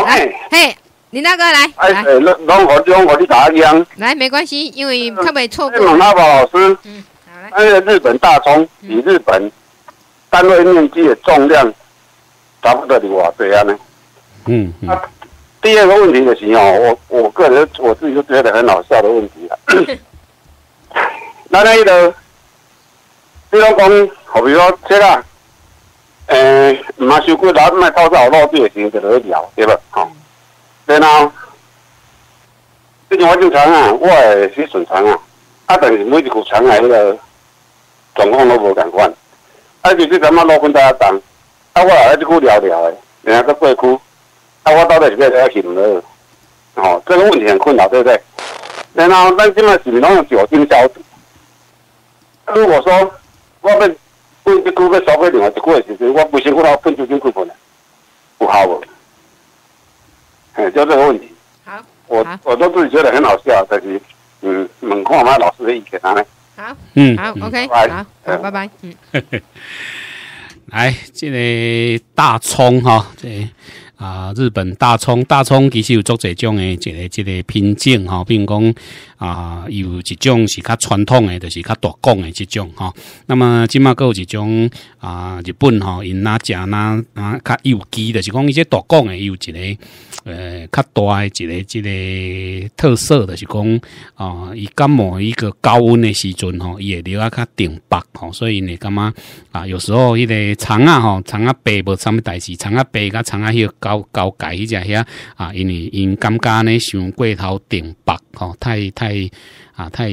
哎，嘿，你那个来，来，那那我，我，你咋样？来，没关系，因为他会错过。那个宝老师，嗯，好嘞。日本大葱比日本单位面积的重量不到比我多安呢，嗯嗯。第二个问题就是哦，我我个人我自己就觉得很好笑的问题啊。那那个，这张光，好比说这个，嗯。毋嘛收过力，卖口罩落去的时候就了聊，对吧？好，然后，最近我正常啊，我也是顺产啊，啊但是每一股厂系迄个状况都无同款，啊就是今么落跟大家讲，啊我来即股聊聊诶，后个水库，啊我到底是要去哪行了？哦，这个问题很困难，对不对？然后咱今仔只能用酒精消毒，就是我说。就顾个少一点啊！就顾个其我不辛苦，他分就分股份呢？不好不，嗯，就这个问题。好，我我都自己觉得很好笑，但是嗯，门框嘛，老师的意见呢？好，嗯，好，OK，好，拜拜，嗯。来，这个大葱哈，这啊，日本大葱，大葱其实有做一种的，一个一个品种哈，并讲。啊，有一种是较传统的，就是较大贡的这种吼。那么今嘛个有一种啊，日本吼因若食若啊？较有机的是讲伊这大贡的，有一个呃较大的一个一个特色的是讲啊，伊感冒一个高温的时阵吼，伊会留啊较顶白吼，所以你感觉啊？有时候伊个葱啊吼，葱啊白无啥物代志，葱啊白甲葱啊迄个高高界迄只遐啊，因为因觉安呢伤过头顶白吼，太太。太啊，太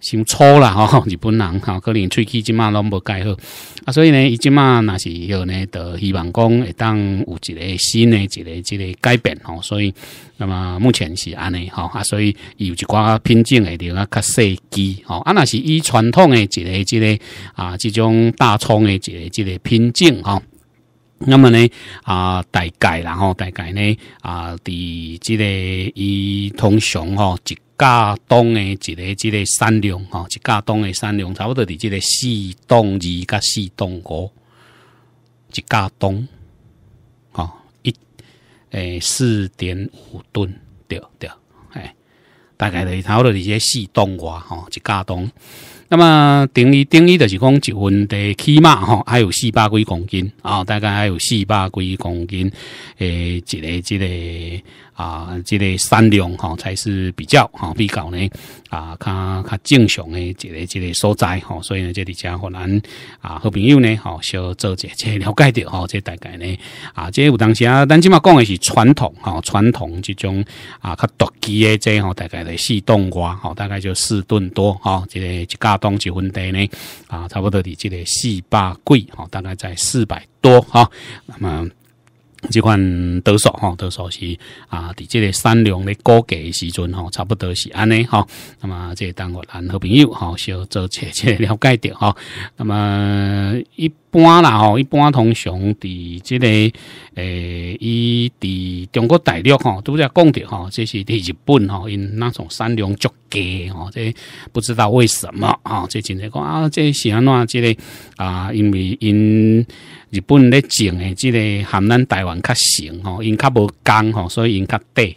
上初了吼，日本人吼，可能喙齿即嘛拢无改好啊，所以呢，伊即嘛若是要呢，就希望讲会当有一个新的、一个、一个改变哦。所以，那么目前是安尼吼啊，所以伊有一寡品种会另啊较细机吼啊，若是以传统的一个、一个啊，即种大葱的、一个、一个品种吼。那么呢，啊、大概然后大概呢，啊、呃，伫即个伊通常吼、哦、一架东诶，一个即个三辆吼，一架东诶三辆差不多伫即个四栋二甲四栋五，一架东吼、哦、一诶四点五吨，对对，诶，大概伫差不多伫即个四栋外吼、哦，一架东。那么定义定义的就是讲，一份的起码哈，还有四百几公斤啊，大概还有四百几公斤，诶，一个。一个。啊，这个三两哈才是比较哈比较呢啊，较较正常的这个这个所在哈，所以呢，这里家伙咱啊，好朋友呢，好，小做姐姐了解的哈，这大概呢啊，这有当时啊，咱起码讲的是传统哈，传统这种啊，较多机的这哈，大概的四吨瓜哈，大概就四吨多哈，这个一家当一分地呢啊，差不多的这个四百贵哈，大概在四百多哈，那么。这款多少哈？多少是啊？伫这个三两的高诶时阵哈，差不多是安尼哈。那么，这当我咱好朋友哈，小做切切了解着哈。那么一。一般啦吼，一般通常伫这个诶，伊伫中国大陆吼都在讲着吼，这是伫日本吼，因那种山量足低吼，这不知道为什么啊，这真正讲啊，这是安怎即、个啊，因为因日本咧种诶，即个含咱台湾较少吼，因较无工吼，所以因较低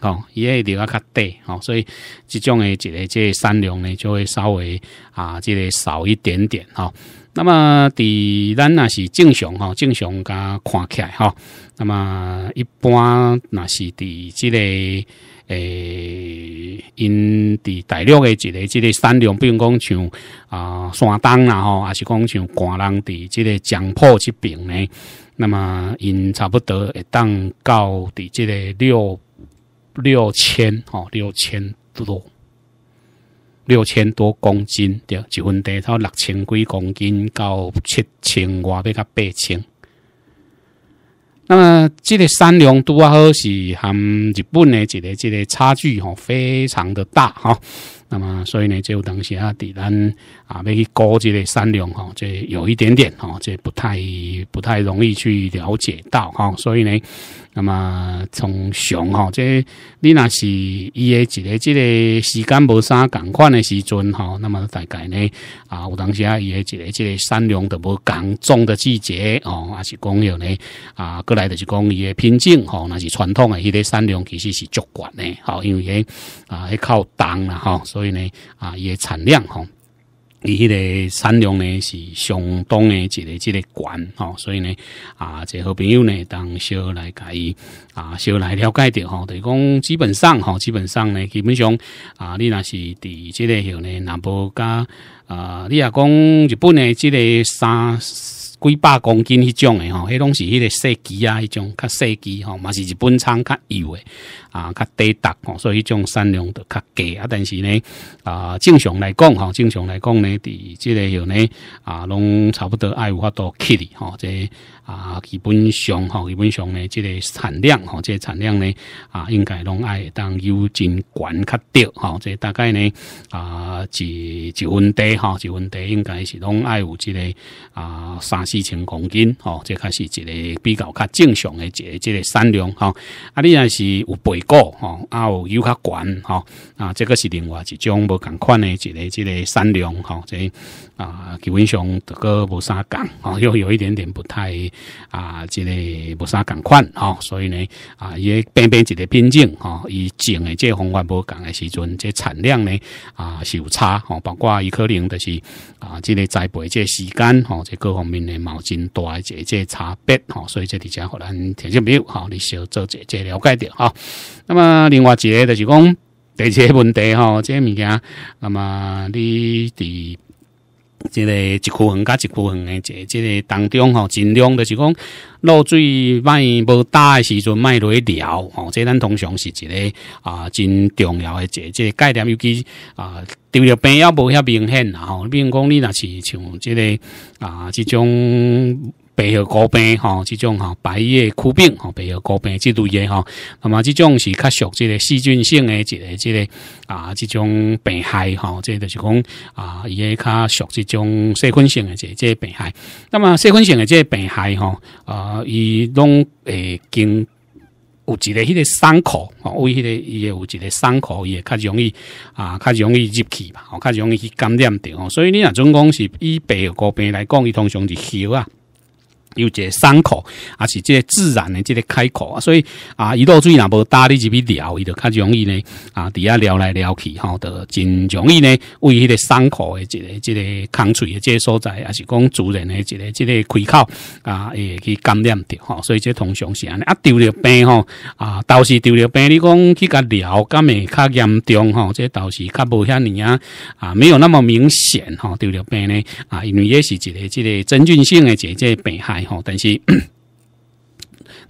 吼，伊诶地方较低吼，所以即种诶一个即个山量呢就会稍微啊，这个少一点点吼。那么，伫咱那是正常哈，正常甲看起来哈。那么，一般那是伫这个诶，因伫大陆的这个、这个三比如工厂啊，山东啊吼，还是工厂，广东伫这个江浦这边呢。那么，因差不多当到伫这个六六千哈，六千多。六千多公斤对，一份地到六千几公斤到七千外边到八千。那么，这个产量都啊好是含日本的这个这个差距吼非常的大哈。那么，所以呢就等下，当然啊，去高这个产量哈，这有一点点哈，这不太不太容易去了解到哈。所以呢。那么从上哈，这你那是伊个一个一个时间无啥赶快的时阵哈，那么大概呢啊，有当时啊伊个一个一个山粮都无赶种的季节哦，还是讲有呢啊，过来就是讲伊个品种哦，那是传统的迄个山粮其实是足惯的，好，因为啊，靠重啦哈，所以呢啊，伊个产量哈。伊迄个产量呢是相当的，一个、一个悬哦，所以呢，啊，这好朋友呢，当小来己啊，小来了解吼，哈，对讲基本上吼，基本上呢，基本上啊，你若是伫即个后呢，南部甲啊，你若讲日本呢，即个三。几百公斤迄种诶吼，迄拢是迄个小机啊，迄种较细机吼，嘛是日本仓较幼诶啊，较低档吼，所以迄种产量都较低啊。但是呢啊，正常来讲吼，正常来讲呢，伫即个有呢啊，拢差不多爱有法度起哩吼，即。啊，基本上吼，基本上呢，这个产量即这产量呢啊，应该拢爱当有真管较钓吼，这大概呢啊，一一分地吼，一分地应该是拢爱有这个啊三四千公斤吼，这开始一个比较较正常的这这个产量吼，啊，你若是有背过吼，啊，有较悬吼，啊，这个是另外一种无同款的一个这个产量吼，这啊，基本上这个无啥讲啊，又有一点点不太。啊，这个无啥共款吼，所以呢，啊，伊变变一个品种吼，伊种的这方法无共的时阵，这产量呢啊是有差吼，包括伊可能就是啊，这个栽培这时间吼，这各方面的毛大多一个这差别吼，所以这底下可能听小朋友吼，你小做者节了解掉哈。那么另外一个就是讲一个问题吼，这物件，那么你伫即个一区横甲一区横诶，即即个当中吼，尽量就是讲落水莫无大诶时阵莫落去疗吼，即咱通常是一个啊真重要诶一个即个概念，尤其啊治疗病也无遐明显吼，比如讲你若是像即个啊即种。白血高病吼，这种吼白叶枯病吼，白血高病这类的吼，那么这种是较属这个细菌性的一个，这个啊，这种病害吼，这个是讲啊，伊也较属这种细菌性的这这病害。那么细菌性的这病害吼，啊，伊拢诶经有一个迄个伤口，啊，为迄个伊也有一个伤口，伊也较容易啊，较容易入去吧，较容易去感染着吼。所以你若总讲是以白血高病来讲，伊通常是少啊。有个伤口，啊是即个自然的即个开口啊，所以啊一岛水若无搭你入去疗，伊就较容易呢啊，底下疗来疗去吼，就真容易呢为迄个伤口的即个即个康水的即个所在，啊是讲主人的即个即个开口啊，会去感染着吼。所以即通常是安尼啊，丢了病吼啊，倒是丢了病，你讲去甲疗，敢会较严重吼，即倒是较无遐尼啊啊，没有那么明显吼。得了病呢啊，因为也是一个即个真菌性的即个病害。吼，但是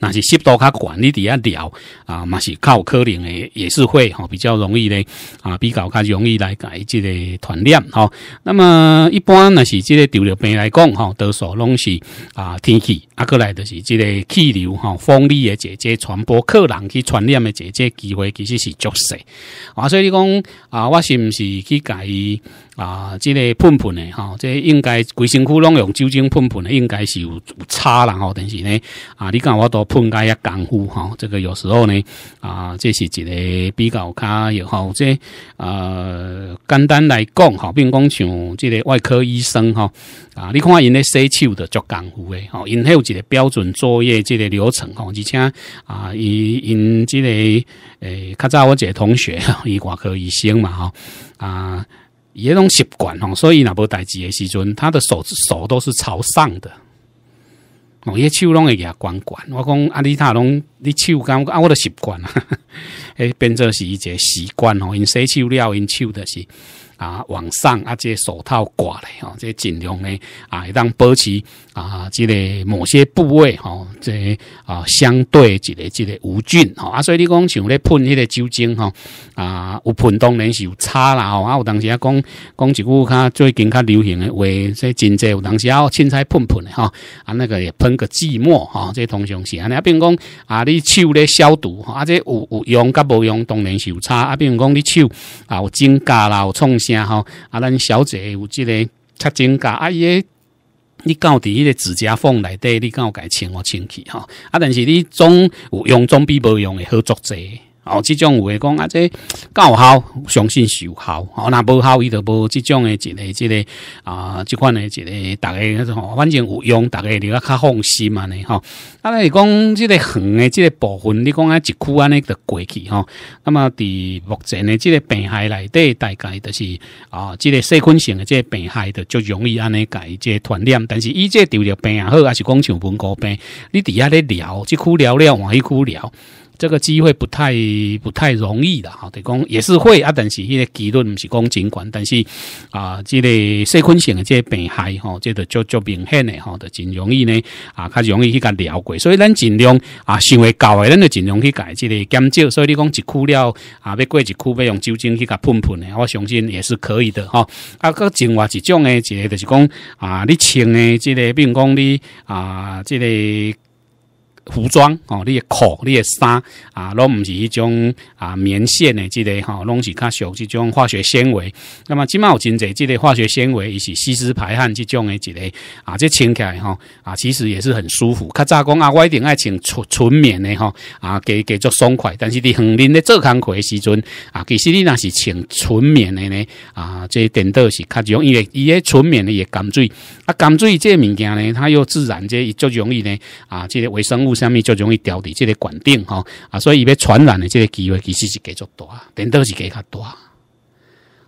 那是湿度较悬，你底下聊啊，嘛是较有可能的，也是会吼比较容易咧啊，比较较容易来改这个传染。吼，那么一般那是这个得了病来讲，吼，多数拢是啊天气啊过来的是这个气流，吼风力的姐姐传播，客人去传染的姐姐机会其实是较少。所说你讲啊，我是不是去改？啊，这个喷喷的即这应该规身躯拢用酒精喷喷的，应该是有有差人吼。但是呢，啊，你讲我都喷介遐功夫吼，这个有时候呢，啊，这是一个比较卡，然即、这呃，简单来讲哈，并讲像这个外科医生吼，啊，你看因咧洗手的做功夫的吼，因还有一个标准作业这个流程吼，而且啊，伊因这个诶，较早我个同学，伊外科医生嘛吼，啊。伊种习惯吼，所以若无代志诶时阵，他的手手都是朝上的。哦，伊手拢会举悬悬。我讲啊，你他拢，你手感啊，我都习惯啊，诶，变做是一个习惯吼，因洗手了，因手的是。啊，往上啊，这手套挂嘞吼，这尽量呢啊，让保持啊，这个某些部位吼，这啊相对这个这个无菌吼啊，所以你讲像咧喷迄个酒精吼啊，有喷当然是有差啦吼啊，有当时啊讲讲一句较最近较流行的话，说真济有当时啊凊彩喷喷的哈啊，那个也喷个寂寞哈，这通常是安尼啊，比如讲啊，你手咧消毒吼，啊这有有用甲无用当然是有差啊，比如讲你手啊有增加啦，有创。吓吼！啊，咱小姐有即个擦指甲，阿姨，你到底一个指甲缝内底，你搞改清哦清去吼！啊，但是你总有用总比无用的好作者。哦，这种有诶讲啊，即教好，相信是有好，哦，那无好，伊就无这种诶一个，即个啊，即款诶一个，大家，反正有用，大家你较放心嘛，呢，哈。啊，你讲，即个横诶即个部分，你讲啊，一区安尼就过去，哈。那么，伫目前诶即个病害内底，大概就是，啊，即个细菌性诶即个病害，的就容易安尼伊即传染。但是，伊即丢了病也好，还是讲像温高病，你伫遐咧聊，即区聊了，换一区聊。这个机会不太不太容易的哈，得讲也是会啊，但是迄个结论毋是讲尽管，但是啊，即个细菌性的即个病害吼，即个就就明显的吼，就真容易呢啊，较容易去甲疗过，所以咱尽量啊想会到的，咱就尽量去改即个减少。所以你讲一苦了啊，要过一苦，要用酒精去甲喷喷的，我相信也是可以的哈。啊，个另外一种呢，一个就是讲啊，你穿的即个比如讲你啊，即个。服装吼，你的裤、你的衫啊，拢唔是一种啊棉线的之类，吼，拢是较少这种化学纤维。那么，今卖有真侪这类化学纤维，伊是吸湿排汗这种的之类啊，这穿起来吼啊，其实也是很舒服。较早讲啊，我一定爱穿纯纯棉的吼啊，给给足爽快。但是你横林咧做工课的时阵啊，其实你那是穿纯棉的呢啊，即点倒是较容易，伊诶纯棉呢也干水。啊，干水这物件呢，它又自然即一足容易呢啊，即微生物。上物就容易掉伫这个管顶吼啊，所以伊要传染的这个机会其实是继续大，病毒是加较大。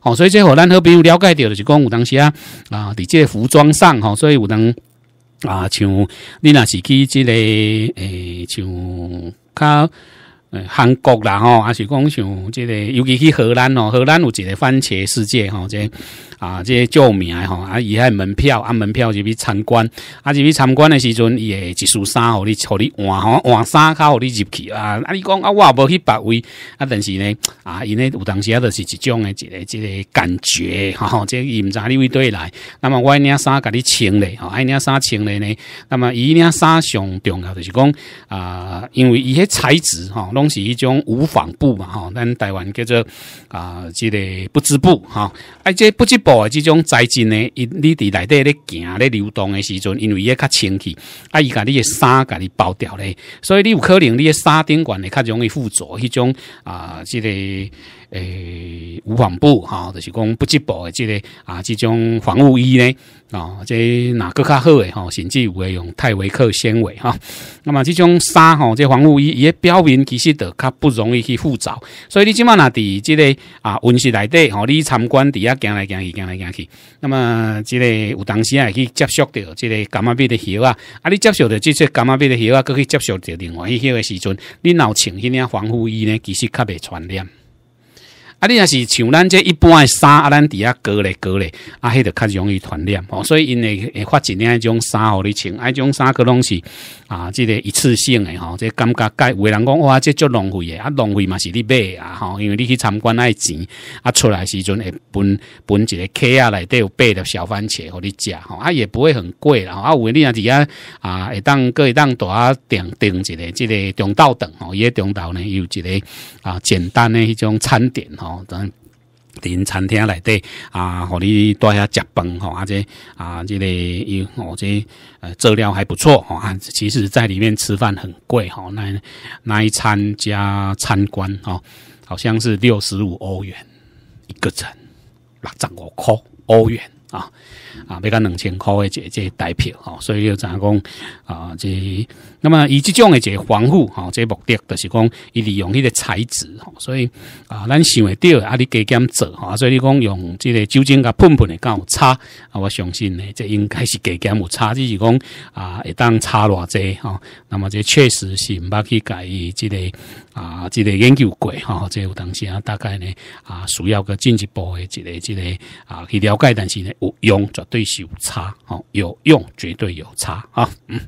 哦，所以这会咱好比有了解到就是讲，有当时啊啊，伫这服装上吼，所以有当啊，像你若是去即个诶，像较。韩国啦吼，啊是讲像即个，尤其去荷兰哦，荷兰有一个番茄世界吼，即、个啊即个著名吼，啊，伊还门票按门票入去参观，啊入去参观的时阵，伊会一束衫，互你互你换吼，换衫，卡互你入去啊。啊你讲啊，我无去百位，啊但是呢，啊因为有当时啊，就是一种的一个一个感觉吼，这毋知你位对来，那么我迄领衫甲你穿吼、啊迄领衫穿咧呢，那么伊领衫上重要就是讲啊，因为伊迄材质吼弄。是一种无纺布嘛，吼咱台湾叫做啊，这个不织布啊，即、这不织布啊，即种质呢，伊你伫内底咧行咧流动的时阵，因为伊较清气，啊，伊甲你的衫甲你包掉咧，所以你有可能你的衫顶管会较容易附着迄种啊，这个。诶，无纺布哈，就是讲不织布的这个啊，这种防护衣呢，啊，这哪个较好诶？哈，甚至有会用泰维克纤维哈。那么这种衫哈，这防护衣伊也表面其实都较不容易去附着，所以你即马那伫这个啊温室内底，吼，你参观底下行来行去，行来行去，那么这个有当时啊去接触着这个感巴病的药啊，啊，你接触着这些感巴病的药啊，佫去接触着另外一些的时阵，你若有穿迄领防护衣呢，其实较袂传染。啊，你若是像咱这一般的衫，啊，咱底下割咧割咧，啊，迄个较容易传染哦。所以因为发一领迄种衫互你穿，迄种衫个拢是啊，即个一次性诶吼。即感觉介有人讲哇，即足浪费诶，啊，浪费嘛是你买啊哈，因为你去参观爱钱，啊，出来时阵会分分一个客啊内底有备着小番茄互你食，哈，啊，也不会很贵啦，啊，有的你若底下啊会当各会当多啊订订一个即个中道等哦，一个中道呢有一个啊简单的迄种餐点吼。等，伫餐厅内底啊，互你带遐食饭吼，或者啊，这个又或者呃，质料还不错吼。其实，在里面吃饭很贵吼，那那一餐加参观吼，好像是六十五欧元一个成，六十五块欧元啊啊，比较两千块的这这代票吼，所以要怎讲啊？这那么以这种的一个防护哈，这目的就是讲，以利用你的材质哈，所以啊，咱想会到啊，你加减做哈，所以你讲用这个酒精啊喷喷的搞擦，我相信呢，这应该是加减有差，只是讲啊，一当擦偌济哈，那么这确实是唔巴去改，即个啊，即个研究过哈，即有当时啊，大概呢啊，需要个进一步的这个即个啊去了解，但是呢，有用绝对是有差，好有用绝对有差啊，嗯。